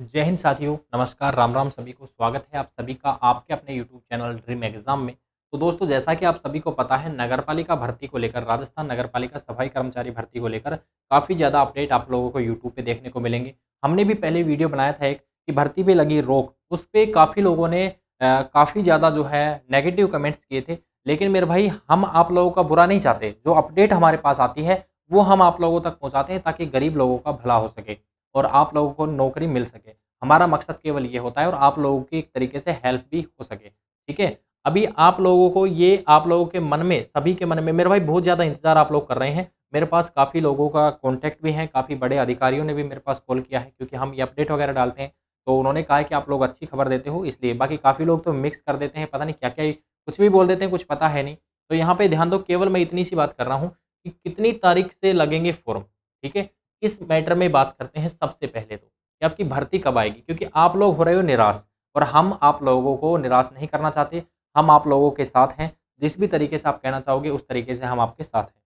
जय हिंद साथियों नमस्कार राम राम सभी को स्वागत है आप सभी का आपके अपने यूट्यूब चैनल ड्रीम एग्जाम में तो दोस्तों जैसा कि आप सभी को पता है नगरपालिका भर्ती को लेकर राजस्थान नगरपालिका सफाई कर्मचारी भर्ती को लेकर काफ़ी ज़्यादा अपडेट आप लोगों को यूट्यूब पे देखने को मिलेंगे हमने भी पहले वीडियो बनाया था एक कि भर्ती पर लगी रोक उस पर काफ़ी लोगों ने काफ़ी ज़्यादा जो है नेगेटिव कमेंट्स किए थे लेकिन मेरे भाई हम आप लोगों का बुरा नहीं चाहते जो अपडेट हमारे पास आती है वो हम आप लोगों तक पहुँचाते हैं ताकि गरीब लोगों का भला हो सके और आप लोगों को नौकरी मिल सके हमारा मकसद केवल ये होता है और आप लोगों की एक तरीके से हेल्प भी हो सके ठीक है अभी आप लोगों को ये आप लोगों के मन में सभी के मन में मेरे भाई बहुत ज़्यादा इंतज़ार आप लोग कर रहे हैं मेरे पास काफ़ी लोगों का कॉन्टैक्ट भी है काफ़ी बड़े अधिकारियों ने भी मेरे पास कॉल किया है क्योंकि हम ये अपडेट वगैरह डालते हैं तो उन्होंने कहा है कि आप लोग अच्छी खबर देते हो इसलिए बाकी काफ़ी लोग तो मिक्स कर देते हैं पता नहीं क्या क्या कुछ भी बोल देते हैं कुछ पता है नहीं तो यहाँ पे ध्यान दो केवल मैं इतनी सी बात कर रहा हूँ कि कितनी तारीख से लगेंगे फॉर्म ठीक है इस मैटर में बात करते हैं सबसे पहले तो कि आपकी भर्ती कब आएगी क्योंकि आप लोग हो रहे हो निराश और हम आप लोगों को निराश नहीं करना चाहते हम आप लोगों के साथ हैं जिस भी तरीके से आप कहना चाहोगे उस तरीके से हम आपके साथ हैं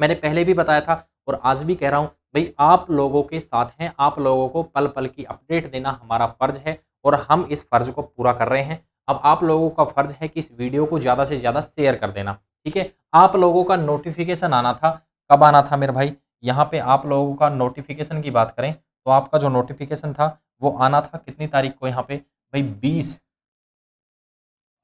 मैंने पहले भी बताया था और आज भी कह रहा हूँ भाई आप लोगों के साथ हैं आप लोगों को पल पल की अपडेट देना हमारा फ़र्ज़ है और हम इस फ़र्ज़ को पूरा कर रहे हैं अब आप लोगों का फ़र्ज़ है कि इस वीडियो को ज़्यादा से ज़्यादा शेयर कर देना ठीक है आप लोगों का नोटिफिकेशन आना था कब आना था मेरे भाई यहाँ पे आप लोगों का नोटिफिकेशन की बात करें तो आपका जो नोटिफिकेशन था वो आना था कितनी तारीख को यहाँ पे भाई बीस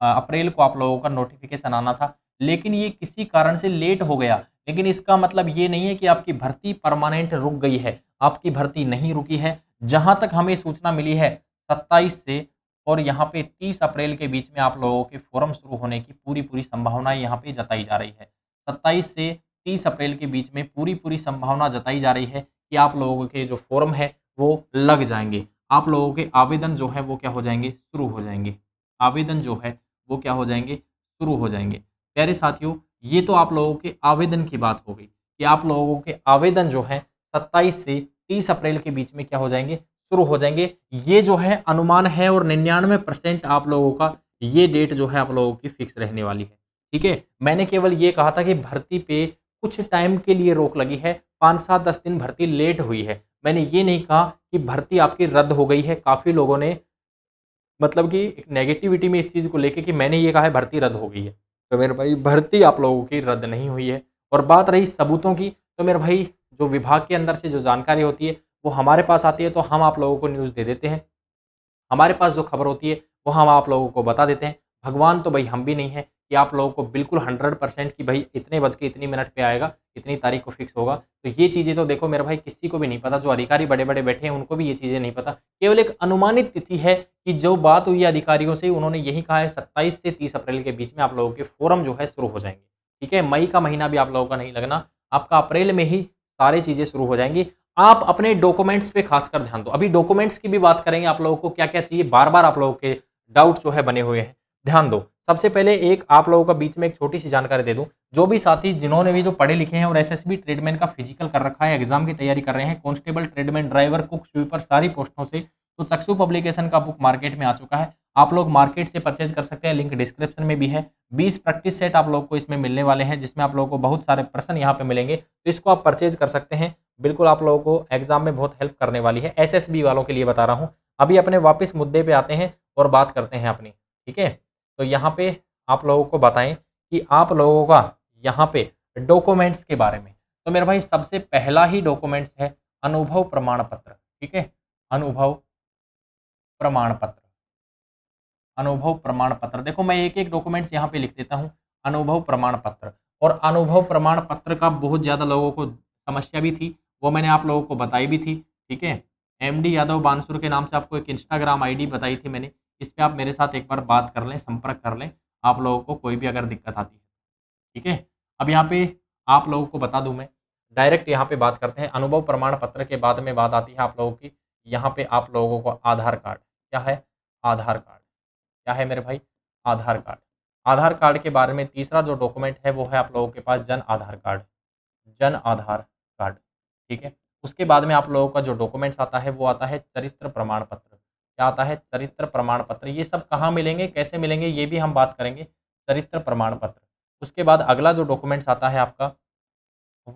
अप्रैल को आप लोगों का नोटिफिकेशन आना था लेकिन ये किसी कारण से लेट हो गया लेकिन इसका मतलब ये नहीं है कि आपकी भर्ती परमानेंट रुक गई है आपकी भर्ती नहीं रुकी है जहाँ तक हमें सूचना मिली है सत्ताईस से और यहाँ पे 30 अप्रैल के बीच में आप लोगों के फॉर्म शुरू होने की पूरी पूरी संभावनाएं यहाँ पे जताई जा रही है 27 से तीस अप्रैल के बीच में पूरी पूरी संभावना जताई जा रही है कि आप लोगों के जो फॉर्म है वो लग जाएंगे आप लोगों के आवेदन जो है वो क्या हो जाएंगे शुरू हो जाएंगे आवेदन जो है वो क्या हो जाएंगे शुरू हो जाएंगे प्यारे साथियों ये तो आप लोगों के आवेदन की बात हो गई कि आप लोगों के आवेदन जो है सत्ताईस से तीस अप्रैल के बीच में क्या हो जाएंगे शुरू हो जाएंगे ये जो है अनुमान है और निन्यानवे परसेंट आप लोगों का ये डेट जो है आप लोगों की फिक्स रहने वाली है ठीक है मैंने केवल ये कहा था कि भर्ती पे कुछ टाइम के लिए रोक लगी है पाँच सात दस दिन भर्ती लेट हुई है मैंने ये नहीं कहा कि भर्ती आपकी रद्द हो गई है काफ़ी लोगों ने मतलब कि एक नेगेटिविटी में इस चीज़ को लेके कि मैंने ये कहा है भर्ती रद्द हो गई है तो मेरे भाई भर्ती आप लोगों की रद्द नहीं हुई है और बात रही सबूतों की तो मेरे भाई जो विभाग के अंदर से जो जानकारी होती है वो हमारे पास आती है तो हम आप लोगों को न्यूज़ दे देते हैं हमारे पास जो खबर होती है वो हम आप लोगों को बता देते हैं भगवान तो भाई हम भी नहीं हैं कि आप लोगों को बिल्कुल हंड्रेड परसेंट कि भाई इतने बज के इतनी मिनट पे आएगा इतनी तारीख को फिक्स होगा तो ये चीज़ें तो देखो मेरे भाई किसी को भी नहीं पता जो अधिकारी बड़े बड़े बैठे हैं उनको भी ये चीज़ें नहीं पता केवल एक अनुमानित तिथि है कि जो बात हुई अधिकारियों से उन्होंने यही कहा है सत्ताईस से तीस अप्रैल के बीच में आप लोगों के फोरम जो है शुरू हो जाएंगे ठीक है मई का महीना भी आप लोगों का नहीं लगना आपका अप्रैल में ही सारी चीज़ें शुरू हो जाएंगी आप अपने डॉक्यूमेंट्स पे खासकर ध्यान दो अभी डॉक्यूमेंट्स की भी बात करेंगे आप लोगों को क्या क्या चाहिए बार बार आप लोगों के डाउट जो है बने हुए हैं ध्यान दो सबसे पहले एक आप लोगों का बीच में एक छोटी सी जानकारी दे दूं जो भी साथी जिन्होंने भी जो पढ़े लिखे हैं और एसएसबी ट्रेडमैन का फिजिकल कर रखा है एग्जाम की तैयारी कर रहे हैं constable tradesman driver cook sweeper सारी पोस्टों से तो चक्सु पब्लिकेशन का बुक मार्केट में आ चुका है आप लोग मार्केट से परचेज कर सकते हैं लिंक डिस्क्रिप्शन में भी है बीस प्रैक्टिस सेट आप लोग को इसमें मिलने वाले हैं जिसमें आप लोगों को बहुत सारे प्रश्न यहाँ पे मिलेंगे तो इसको आप परचेज कर सकते हैं बिल्कुल आप लोगों को एग्जाम में बहुत हेल्प करने वाली है एसएसबी वालों के लिए बता रहा हूँ अभी अपने वापस मुद्दे पे आते हैं और बात करते हैं अपनी ठीक है तो यहाँ पे आप लोगों को बताएं कि आप लोगों का यहाँ पे डॉक्यूमेंट्स के बारे में तो मेरे भाई सबसे पहला ही डॉक्यूमेंट्स है अनुभव प्रमाण पत्र ठीक है अनुभव प्रमाण पत्र अनुभव प्रमाण पत्र देखो मैं एक एक डॉक्यूमेंट्स यहाँ पे लिख देता हूँ अनुभव प्रमाण पत्र और अनुभव प्रमाण पत्र का बहुत ज़्यादा लोगों को समस्या भी थी वो मैंने आप लोगों को बताई भी थी ठीक है एम यादव बानसुर के नाम से आपको एक इंस्टाग्राम आईडी बताई थी मैंने इस पर आप मेरे साथ एक बार बात कर लें संपर्क कर लें आप लोगों को कोई भी अगर दिक्कत आती है ठीक है अब यहाँ पे आप लोगों को बता दूं मैं डायरेक्ट यहाँ पे बात करते हैं अनुभव प्रमाण पत्र के बाद में बात आती है आप लोगों की यहाँ पे आप लोगों को आधार कार्ड क्या है आधार कार्ड क्या है मेरे भाई आधार कार्ड आधार कार्ड के बारे में तीसरा जो डॉक्यूमेंट है वो है आप लोगों के पास जन आधार कार्ड जन आधार कार्ड ठीक है उसके बाद में आप लोगों का जो डॉक्यूमेंट्स आता है वो आता है चरित्र प्रमाण पत्र क्या आता है चरित्र प्रमाण पत्र ये सब कहाँ मिलेंगे कैसे मिलेंगे ये भी हम बात करेंगे चरित्र प्रमाण पत्र उसके बाद अगला जो डॉक्यूमेंट्स आता है आपका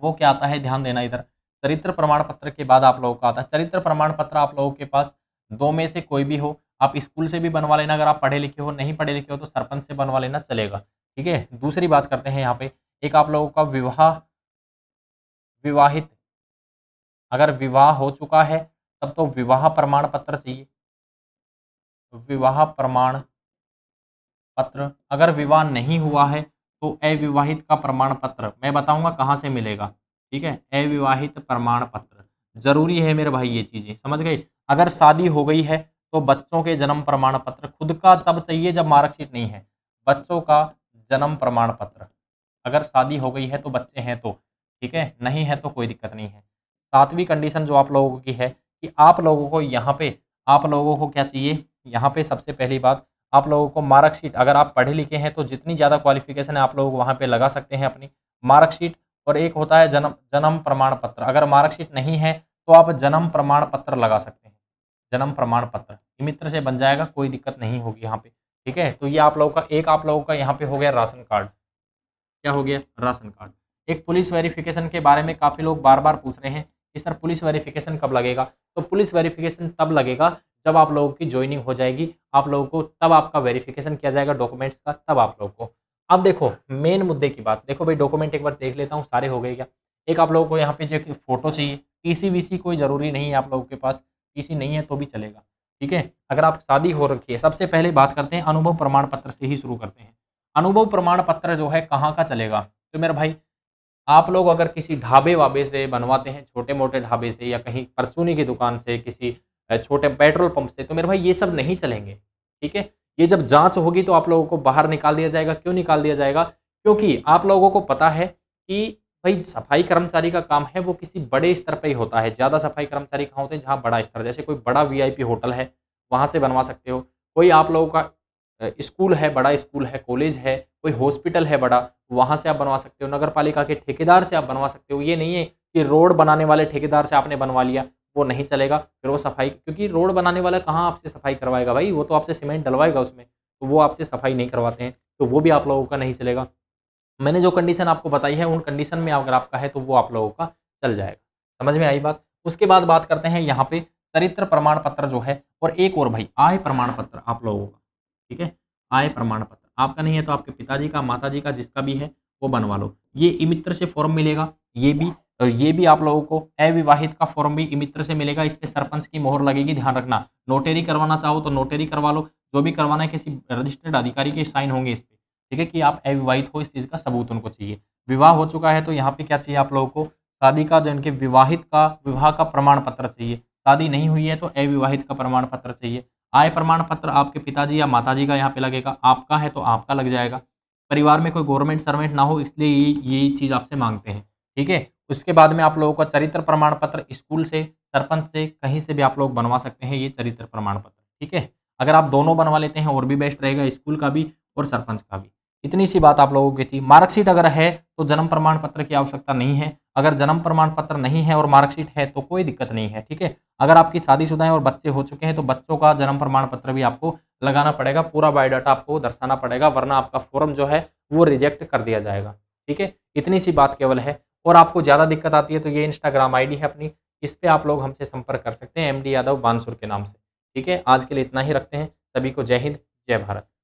वो क्या आता है ध्यान देना इधर चरित्र प्रमाण पत्र के बाद आप लोगों का आता है चरित्र प्रमाण पत्र आप लोगों के पास दो में से कोई भी हो आप स्कूल से भी बनवा लेना अगर आप पढ़े लिखे हो नहीं पढ़े लिखे हो तो सरपंच से बनवा लेना चलेगा ठीक है दूसरी बात करते हैं यहाँ पे एक आप लोगों का विवाह विवाहित अगर विवाह हो चुका है तब तो विवाह प्रमाण पत्र चाहिए विवाह प्रमाण पत्र अगर विवाह नहीं हुआ है तो अविवाहित का प्रमाण पत्र मैं बताऊंगा कहाँ से मिलेगा ठीक है अविवाहित प्रमाण पत्र जरूरी है मेरे भाई ये चीज़ें समझ गए अगर शादी हो गई है तो बच्चों के जन्म प्रमाण पत्र खुद का तब चाहिए जब मार्कशीट नहीं है बच्चों का जन्म प्रमाण पत्र अगर शादी हो गई है तो बच्चे हैं तो ठीक है नहीं है तो कोई दिक्कत नहीं है सातवीं कंडीशन जो आप लोगों की है कि आप लोगों को यहाँ पे आप लोगों को क्या चाहिए यहाँ पे सबसे पहली बात आप लोगों को मार्कशीट अगर आप पढ़े लिखे हैं तो जितनी ज़्यादा क्वालिफिकेशन है आप लोग वहाँ पे लगा सकते हैं अपनी मार्कशीट और एक होता है जन्म जन्म प्रमाण पत्र अगर मार्कशीट नहीं है तो आप जन्म प्रमाण पत्र लगा सकते हैं जन्म प्रमाण पत्र मित्र से बन जाएगा कोई दिक्कत नहीं होगी यहाँ पे ठीक है तो ये आप लोगों का एक आप लोगों का यहाँ पे हो गया राशन कार्ड क्या हो गया राशन कार्ड एक पुलिस वेरिफिकेशन के बारे में काफ़ी लोग बार बार पूछ रहे हैं कि सर पुलिस वेरिफिकेशन कब लगेगा तो पुलिस वेरिफिकेशन तब लगेगा जब आप लोगों की ज्वाइनिंग हो जाएगी आप लोगों को तब आपका वेरिफिकेशन किया जाएगा डॉक्यूमेंट्स का तब आप लोगों को अब देखो मेन मुद्दे की बात देखो भाई डॉक्यूमेंट एक बार देख लेता हूँ सारे हो गए क्या एक आप लोगों को यहाँ पे जो फोटो चाहिए टीसी वीसी कोई ज़रूरी नहीं है आप लोगों के पास किसी नहीं है तो भी चलेगा ठीक है अगर आप शादी हो रखी है सबसे पहले बात करते हैं अनुभव प्रमाण पत्र से ही शुरू करते हैं अनुभव प्रमाण पत्र जो है कहाँ का चलेगा तो मेरा भाई आप लोग अगर किसी ढाबे वाबे से बनवाते हैं छोटे मोटे ढाबे से या कहीं परचूनी की दुकान से किसी छोटे पेट्रोल पंप से तो मेरे भाई ये सब नहीं चलेंगे ठीक है ये जब जांच होगी तो आप लोगों को बाहर निकाल दिया जाएगा क्यों निकाल दिया जाएगा क्योंकि आप लोगों को पता है कि भाई सफाई कर्मचारी का काम है वो किसी बड़े स्तर पर ही होता है ज़्यादा सफाई कर्मचारी कहाँ होते हैं जहाँ बड़ा स्तर जैसे कोई बड़ा वी होटल है वहाँ से बनवा सकते हो कोई आप लोगों का स्कूल है बड़ा स्कूल है कॉलेज है कोई हॉस्पिटल है बड़ा वहाँ से आप बनवा सकते हो नगर पालिका के ठेकेदार से आप बनवा सकते हो ये नहीं है कि रोड बनाने वाले ठेकेदार से आपने बनवा लिया वो नहीं चलेगा फिर वो सफाई क्योंकि रोड बनाने वाला कहाँ आपसे सफाई करवाएगा भाई वो तो आपसे सीमेंट डलवाएगा उसमें तो वो आपसे सफाई नहीं करवाते हैं तो वो भी आप लोगों का नहीं चलेगा मैंने जो कंडीशन आपको बताई है उन कंडीशन में अगर आपका है तो वो आप लोगों का चल जाएगा समझ में आई बात उसके बाद बात करते हैं यहाँ पे चरित्र प्रमाण पत्र जो है और एक और भाई आय प्रमाण पत्र आप लोगों का ठीक है आय प्रमाण पत्र आपका नहीं है तो आपके पिताजी का माताजी का जिसका भी है वो बनवा लो ये ई मित्र से फॉर्म मिलेगा ये भी तो ये भी आप लोगों को अविवाहित का फॉर्म भी मित्र से मिलेगा इस पर सरपंच की मोहर लगेगी ध्यान रखना नोटेरी करवाना चाहो तो नोटेरी करवा लो जो भी करवाना है किसी रजिस्टर्ड अधिकारी के साइन होंगे इस पर ठीक है कि आप अविवाहित हो इस चीज़ का सबूत उनको चाहिए विवाह हो चुका है तो यहाँ पे क्या चाहिए आप लोगों को शादी का जो इनके विवाहित का विवाह का प्रमाण पत्र चाहिए शादी नहीं हुई है तो अविवाहित का प्रमाण पत्र चाहिए आय प्रमाण पत्र आपके पिताजी या माताजी का यहाँ पे लगेगा आपका है तो आपका लग जाएगा परिवार में कोई गवर्नमेंट सर्वेंट ना हो इसलिए ये ये चीज़ आपसे मांगते हैं ठीक है उसके बाद में आप लोगों का चरित्र प्रमाण पत्र स्कूल से सरपंच से कहीं से भी आप लोग बनवा सकते हैं ये चरित्र प्रमाण पत्र ठीक है अगर आप दोनों बनवा लेते हैं और भी बेस्ट रहेगा स्कूल का भी और सरपंच का भी इतनी सी बात आप लोगों की थी मार्कशीट अगर है तो जन्म प्रमाण पत्र की आवश्यकता नहीं है अगर जन्म प्रमाण पत्र नहीं है और मार्कशीट है तो कोई दिक्कत नहीं है ठीक है अगर आपकी शादीशुदा है और बच्चे हो चुके हैं तो बच्चों का जन्म प्रमाण पत्र भी आपको लगाना पड़ेगा पूरा बायोडाटा आपको दर्शाना पड़ेगा वरना आपका फॉर्म जो है वो रिजेक्ट कर दिया जाएगा ठीक है इतनी सी बात केवल है और आपको ज़्यादा दिक्कत आती है तो ये इंस्टाग्राम आईडी है अपनी इस पर आप लोग हमसे संपर्क कर सकते हैं एम यादव बानसुर के नाम से ठीक है आज के लिए इतना ही रखते हैं सभी को जय हिंद जय भारत